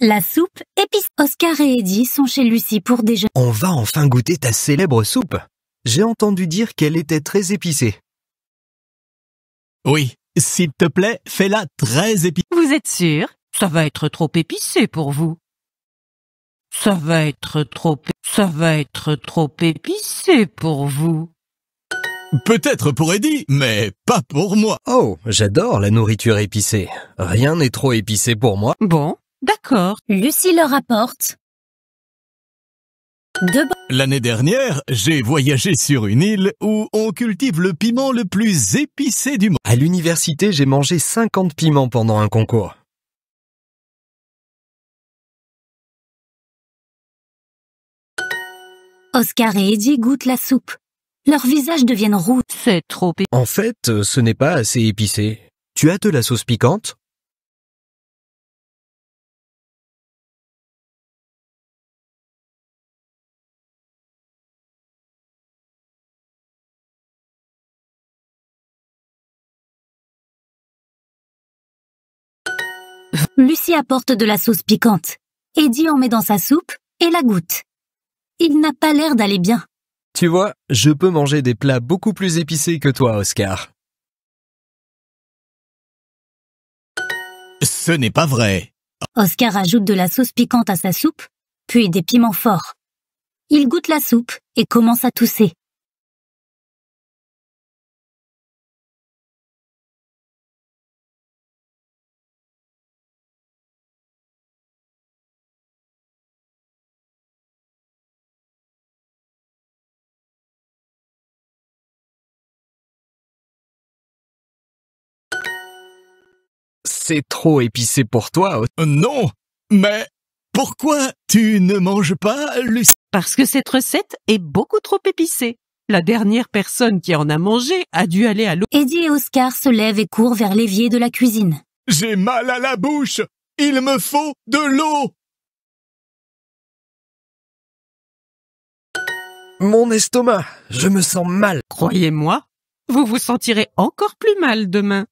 La soupe épice. Oscar et Eddie sont chez Lucie pour déjeuner. On va enfin goûter ta célèbre soupe. J'ai entendu dire qu'elle était très épicée. Oui, s'il te plaît, fais-la très épicée. Vous êtes sûr Ça va être trop épicé pour vous. Ça va être trop ça va être trop épicé pour vous. Peut-être pour Eddie, mais pas pour moi. Oh, j'adore la nourriture épicée. Rien n'est trop épicé pour moi. Bon, D'accord. Lucie le rapporte. L'année dernière, j'ai voyagé sur une île où on cultive le piment le plus épicé du monde. À l'université, j'ai mangé 50 piments pendant un concours. Oscar et Eddie goûtent la soupe. Leurs visages deviennent rouges. C'est trop épicé. En fait, euh, ce n'est pas assez épicé. Tu as de la sauce piquante Lucie apporte de la sauce piquante. Eddie en met dans sa soupe et la goûte. Il n'a pas l'air d'aller bien. Tu vois, je peux manger des plats beaucoup plus épicés que toi, Oscar. Ce n'est pas vrai. Oscar ajoute de la sauce piquante à sa soupe, puis des piments forts. Il goûte la soupe et commence à tousser. c'est trop épicé pour toi. Non, mais pourquoi tu ne manges pas, Lucie Parce que cette recette est beaucoup trop épicée. La dernière personne qui en a mangé a dû aller à l'eau. Eddie et Oscar se lèvent et courent vers l'évier de la cuisine. J'ai mal à la bouche. Il me faut de l'eau. Mon estomac, je me sens mal. Croyez-moi, vous vous sentirez encore plus mal demain.